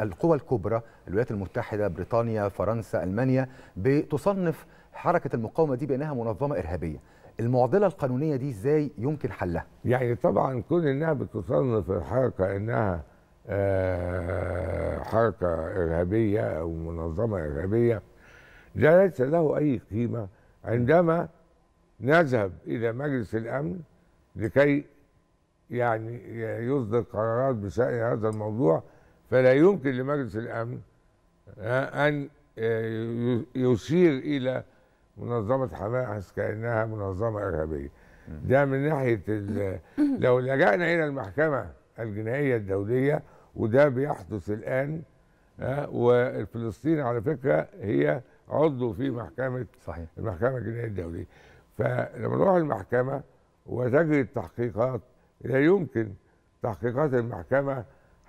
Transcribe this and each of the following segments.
القوى الكبرى الولايات المتحدة بريطانيا فرنسا ألمانيا بتصنف حركة المقاومة دي بأنها منظمة إرهابية المعضلة القانونية دي إزاي يمكن حلها؟ يعني طبعا كون إنها بتصنف الحركة إنها آه، حركة إرهابية أو منظمة إرهابية ده ليس له أي قيمة عندما نذهب إلى مجلس الأمن لكي يعني يصدر قرارات بشأن هذا الموضوع فلا يمكن لمجلس الأمن آه، أن آه، يشير إلى منظمة حماس كأنها منظمة إرهابية ده من ناحية لو لجأنا إلى المحكمة الجنائية الدولية وده بيحدث الآن آه، والفلسطين على فكرة هي عضو في محكمة صحيح. المحكمة الجنائية الدولية فلما نروح المحكمة وتجري التحقيقات لا يمكن تحقيقات المحكمة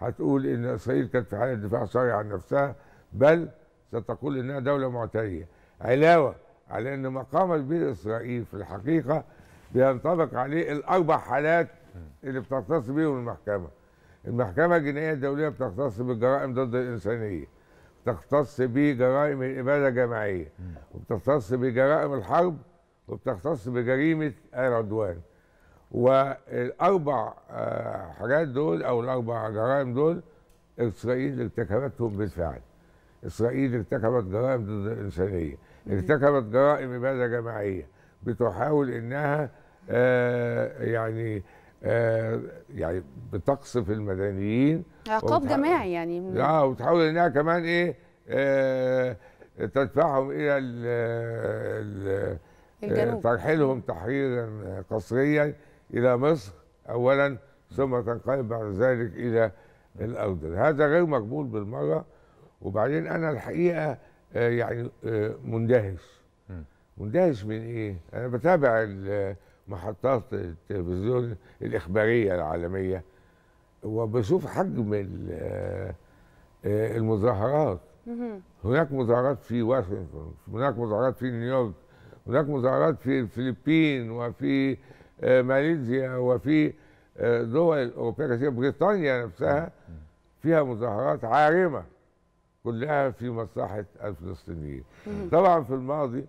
هتقول ان اسرائيل كانت في حاله دفاع شرعي عن نفسها بل ستقول انها دوله معتريه علاوه على ان ما قامت به اسرائيل في الحقيقه بينطبق عليه الاربع حالات اللي بتختص بيهم المحكمه المحكمه الجنائيه الدوليه بتختص بالجرائم ضد الانسانيه بتختص بجرائم الاباده الجماعيه وبتختص بجرائم الحرب وبتختص بجريمه العدوان والاربع آه، حاجات دول او الاربع جرائم دول اسرائيل ارتكبتهم بالفعل اسرائيل ارتكبت جرائم ضد الانسانيه ارتكبت جرائم اباده جماعيه بتحاول انها آه يعني آه يعني بتقصف المدنيين عقاب جماعي يعني اه وتحاول انها كمان ايه آه تدفعهم الى ال آه، آه، الجنوب. ترحيلهم تحريرا قسريا إلى مصر أولا ثم تنقلب بعد ذلك إلى الأردن هذا غير مقبول بالمرة وبعدين أنا الحقيقة آه، يعني آه، مندهش مندهش من إيه؟ أنا بتابع محطات التلفزيون الإخبارية العالمية وبشوف حجم آه، المظاهرات هناك مظاهرات في واشنطن هناك مظاهرات في نيويورك هناك مظاهرات في الفلبين وفي آه، ماليزيا وفي آه، دول اوروبيه كثيره بريطانيا نفسها فيها مظاهرات عارمه كلها في مصلحه الفلسطينيين طبعا في الماضي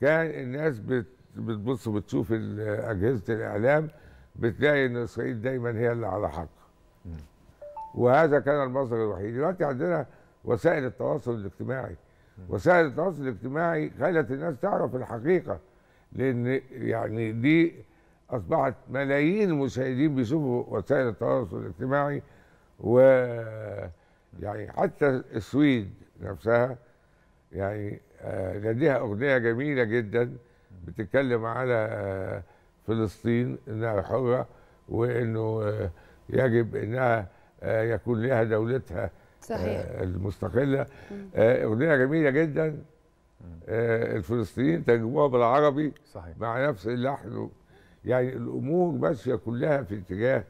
كان الناس بتبص وبتشوف اجهزه الاعلام بتلاقي ان اسرائيل دايما هي اللي على حق وهذا كان المصدر الوحيد دلوقتي عندنا وسائل التواصل الاجتماعي وسائل التواصل الاجتماعي خلت الناس تعرف الحقيقه لان يعني دي اصبحت ملايين المشاهدين بيشوفوا وسائل التواصل الاجتماعي و يعني حتى السويد نفسها يعني آه، لديها اغنيه جميله جدا بتتكلم على آه، فلسطين انها حره وانه آه، يجب انها يكون لها دولتها صحيح. المستقله اغنيه جميله جدا الفلسطينيين ترجموها بالعربي صحيح. مع نفس اللحن يعني الامور ماشيه كلها في اتجاه